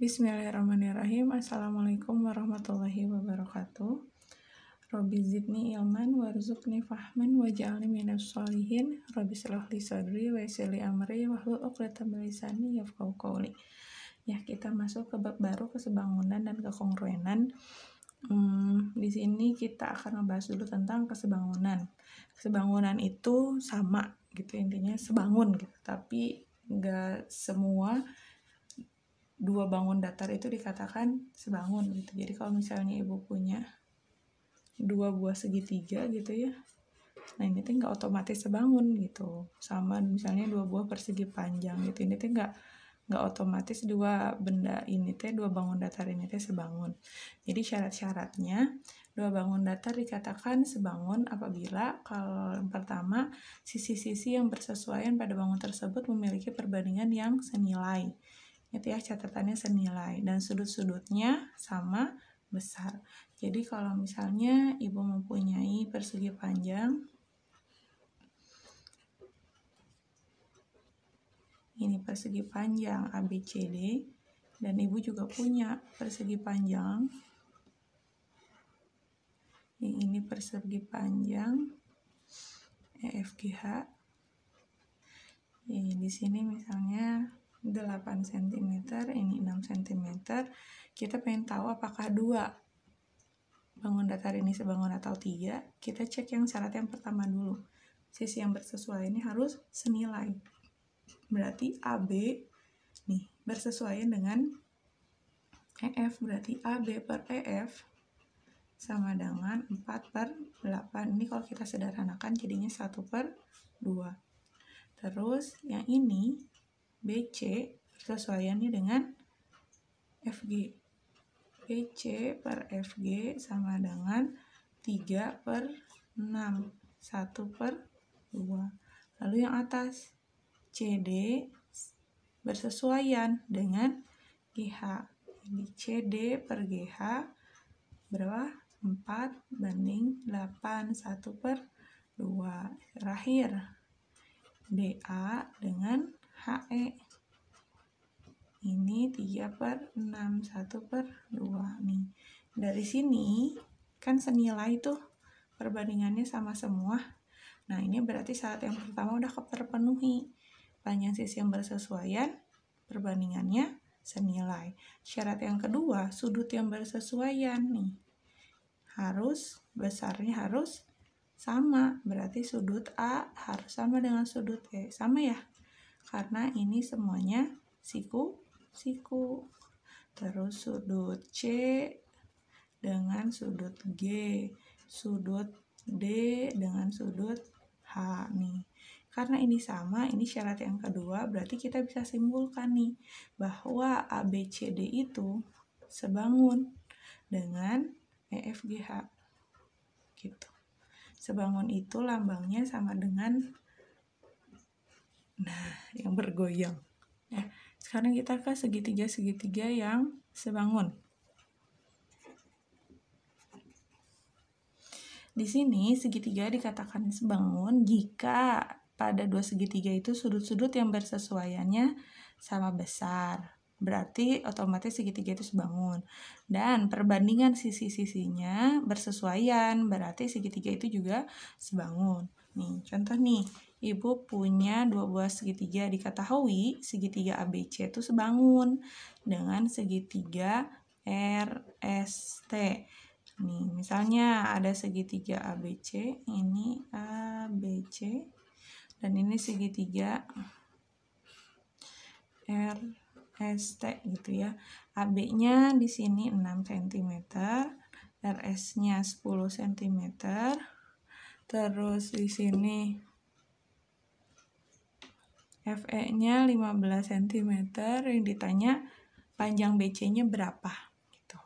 Bismillahirrahmanirrahim. Assalamualaikum warahmatullahi wabarakatuh. Robi zidni ilman warzuqni fahman waj'alni minas solihin. Robi shrah li sadri wa amri wahlul 'uqdatam min lisani yafqahu qawli. Ya, kita masuk ke bab baru kesebangunan dan kekongruenan. Hmm, di sini kita akan membahas dulu tentang kesebangunan. Kesebangunan itu sama gitu intinya sebangun gitu, tapi nggak semua dua bangun datar itu dikatakan sebangun gitu jadi kalau misalnya ibu punya dua buah segitiga gitu ya nah ini tuh nggak otomatis sebangun gitu sama misalnya dua buah persegi panjang gitu ini tuh nggak nggak otomatis dua benda ini teh dua bangun datar ini teh sebangun. Jadi syarat-syaratnya dua bangun datar dikatakan sebangun apabila kalau yang pertama sisi-sisi yang bersesuaian pada bangun tersebut memiliki perbandingan yang senilai itu ya catatannya senilai dan sudut-sudutnya sama besar jadi kalau misalnya ibu mempunyai persegi panjang ini persegi panjang ABCD dan ibu juga punya persegi panjang ini persegi panjang EFGH Ini di sini misalnya 8 cm, ini 6 cm. Kita pengen tahu apakah dua bangun datar ini sebangun atau tiga Kita cek yang syarat yang pertama dulu. Sisi yang bersesuaian ini harus senilai. Berarti AB nih bersesuaian dengan EF. Berarti AB per EF sama dengan 4 per 8. Ini kalau kita sederhanakan jadinya 1 per 2. Terus yang ini BC sesuaiannya dengan FG. BC per FG sama dengan 3 per 6, 1 per 2. Lalu yang atas, CD bersesuaian dengan GH. Jadi CD per GH berapa? 4 banding 8, 1 per 2. Terakhir, DA dengan HE ini 3 per 6 1 per 2 nih dari sini kan senilai tuh perbandingannya sama semua nah ini berarti syarat yang pertama udah terpenuhi panjang sisi yang bersesuaian perbandingannya senilai syarat yang kedua sudut yang bersesuaian nih harus besarnya harus sama berarti sudut A harus sama dengan sudut E sama ya karena ini semuanya siku-siku. Terus sudut C dengan sudut G, sudut D dengan sudut H nih. Karena ini sama, ini syarat yang kedua, berarti kita bisa simpulkan nih bahwa ABCD itu sebangun dengan EFGH. Gitu. Sebangun itu lambangnya sama dengan Nah, yang bergoyang. ya sekarang kita ke segitiga-segitiga yang sebangun. Di sini segitiga dikatakan sebangun jika pada dua segitiga itu sudut-sudut yang bersesuaiannya sama besar. Berarti otomatis segitiga itu sebangun. Dan perbandingan sisi-sisinya bersesuaian, berarti segitiga itu juga sebangun. Nih, contoh nih, Ibu punya dua buah segitiga. Diketahui segitiga ABC itu sebangun dengan segitiga RST. Nih, misalnya ada segitiga ABC, ini ABC dan ini segitiga RST gitu ya. AB-nya di sini 6 cm, RS-nya 10 cm. Terus di sini FE-nya 15 cm yang ditanya panjang BC-nya berapa gitu.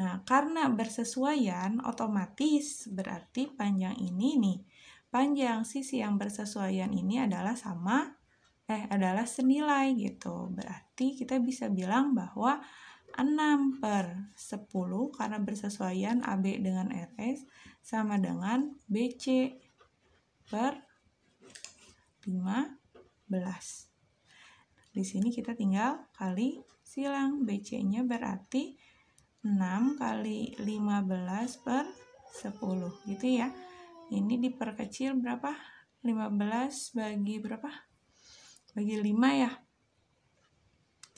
Nah, karena bersesuaian otomatis berarti panjang ini nih. Panjang sisi yang bersesuaian ini adalah sama eh adalah senilai gitu. Berarti kita bisa bilang bahwa 6 per 10 karena bersesuaian AB dengan RS sama dengan BC per 5 di sini kita tinggal kali silang. BC-nya berarti 6 kali 15 per 10 gitu ya. Ini diperkecil berapa? 15 bagi berapa? Bagi 5 ya.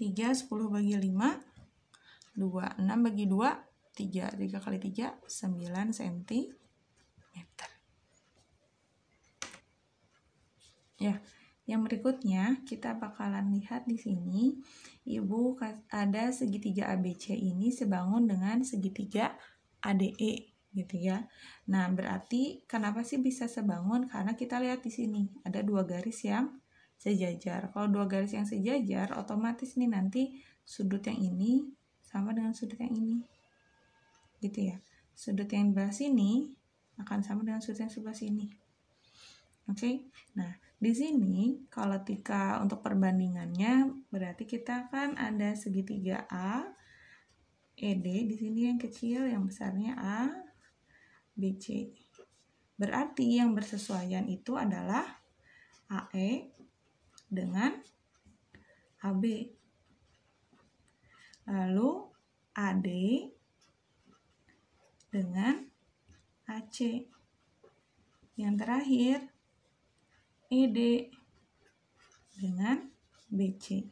3, 10 bagi 5, 2, 6 bagi 2, 3, 3 kali 3, 9 cm. Ya, yang berikutnya, kita bakalan lihat di sini, Ibu ada segitiga ABC ini sebangun dengan segitiga ADE gitu ya. Nah, berarti kenapa sih bisa sebangun? Karena kita lihat di sini ada dua garis yang sejajar. Kalau dua garis yang sejajar, otomatis nih nanti sudut yang ini sama dengan sudut yang ini. Gitu ya. Sudut yang sebelah sini akan sama dengan sudut yang sebelah sini. Oke. Okay? Nah, di sini, kalau tika untuk perbandingannya, berarti kita kan ada segitiga A, ED, di sini yang kecil, yang besarnya A, BC. Berarti yang bersesuaian itu adalah AE dengan AB. Lalu AD dengan AC. Yang terakhir, ED dengan BC.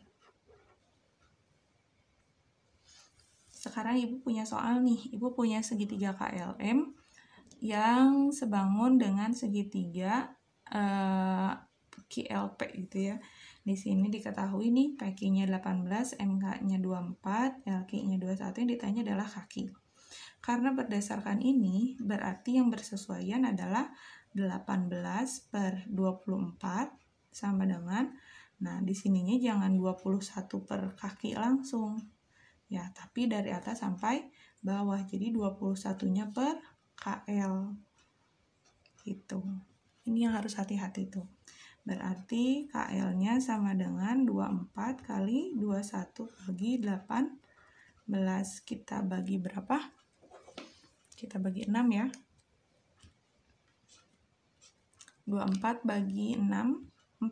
Sekarang Ibu punya soal nih. Ibu punya segitiga KLM yang sebangun dengan segitiga uh, eh, QLP gitu ya. Di sini diketahui nih kaki-nya 18, MK-nya 24, LK-nya 21 yang ditanya adalah kaki. Karena berdasarkan ini, berarti yang bersesuaian adalah 18 per 24 sama dengan, nah di sininya jangan 21 per kaki langsung. Ya, tapi dari atas sampai bawah, jadi 21-nya per KL. Gitu. Ini yang harus hati-hati tuh. Berarti KL-nya sama dengan 24 kali 21 bagi 18. Kita bagi berapa? Kita bagi 6 ya. 24 bagi 6, 4.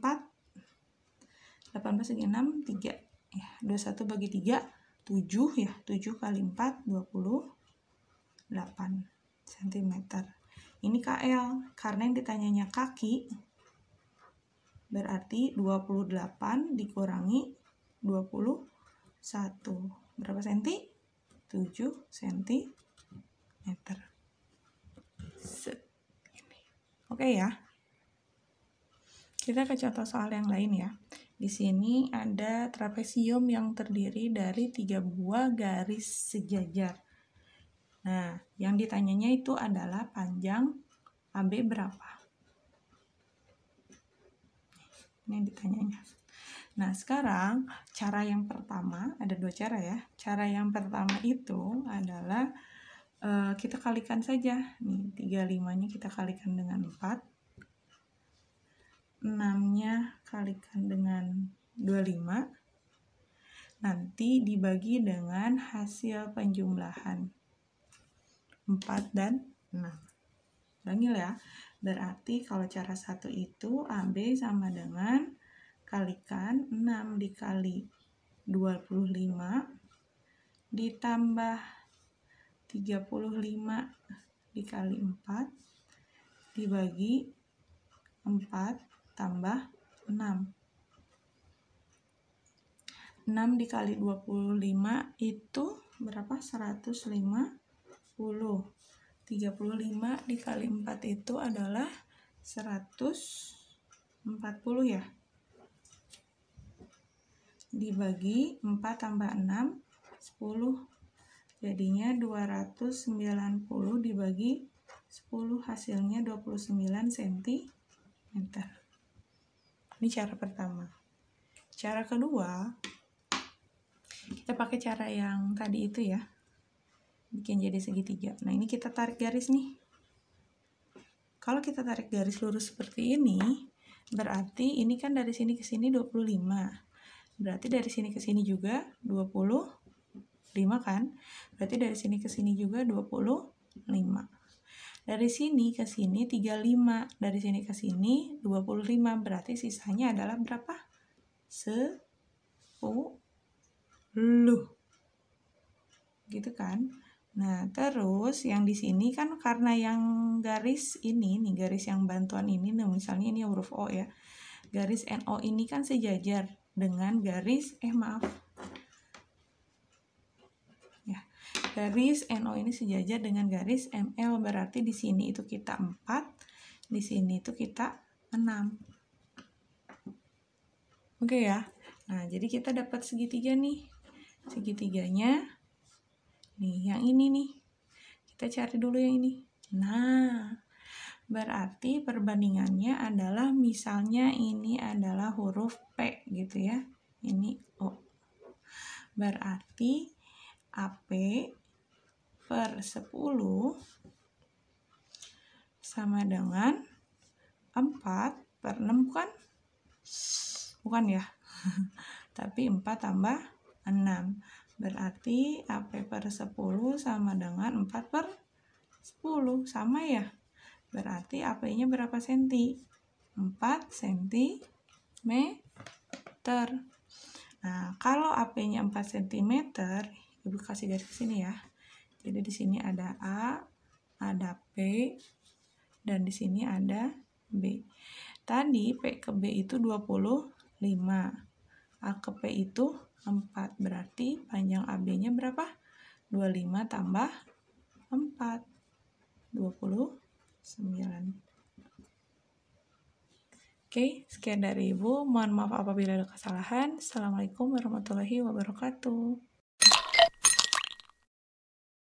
18 bagi 6, 3. Ya, 21 bagi 3, 7 ya. 7 kali 4, 28 cm. Ini KL, karena yang ditanyanya kaki, berarti 28 dikurangi 21. Berapa senti? 7 cm Set. Oke okay ya. Kita ke contoh soal yang lain ya. Di sini ada trapesium yang terdiri dari tiga buah garis sejajar. Nah, yang ditanyanya itu adalah panjang AB berapa? Ini yang ditanyanya. Nah, sekarang cara yang pertama, ada dua cara ya. Cara yang pertama itu adalah eh, kita kalikan saja. Nih, 35-nya kita kalikan dengan 4. 6-nya kalikan dengan 25. Nanti dibagi dengan hasil penjumlahan. 4 dan 6. Bangil ya. Berarti kalau cara satu itu AB sama dengan kalikan 6 dikali 25 ditambah 35 dikali 4 dibagi 4 tambah 6. 6 dikali 25 itu berapa? 150. 35 dikali 4 itu adalah 140 ya. Dibagi 4 tambah 6, 10. Jadinya 290 dibagi 10 hasilnya 29 cm. Ini cara pertama. Cara kedua, kita pakai cara yang tadi itu ya. Bikin jadi segitiga. Nah, ini kita tarik garis nih. Kalau kita tarik garis lurus seperti ini, berarti ini kan dari sini ke sini 25. Berarti dari sini ke sini juga 25 kan? Berarti dari sini ke sini juga 25. Dari sini ke sini 35, dari sini ke sini 25, berarti sisanya adalah berapa? 10. Gitu kan? Nah, terus yang di sini kan karena yang garis ini, nih garis yang bantuan ini, nah misalnya ini huruf O ya. Garis NO ini kan sejajar dengan garis, eh maaf, Garis NO ini sejajar dengan garis ML berarti di sini itu kita 4, di sini itu kita 6. Oke ya. Nah, jadi kita dapat segitiga nih. Segitiganya nih yang ini nih. Kita cari dulu yang ini. Nah, berarti perbandingannya adalah misalnya ini adalah huruf P gitu ya. Ini O. Berarti AP per 10 sama dengan 4 per 6 bukan? Bukan ya? Tapi 4 tambah 6. Berarti AP per 10 sama dengan 4 per 10. Sama ya? Berarti AP-nya berapa senti? 4 cm. Nah, kalau AP-nya 4 cm, Ibu kasih garis ke sini ya. Jadi di sini ada A, ada P, dan di sini ada B. Tadi P ke B itu 25, A ke P itu 4. Berarti panjang AB-nya berapa? 25 tambah 4. 29. Oke, sekian dari Ibu. Mohon maaf apabila ada kesalahan. Assalamualaikum warahmatullahi wabarakatuh.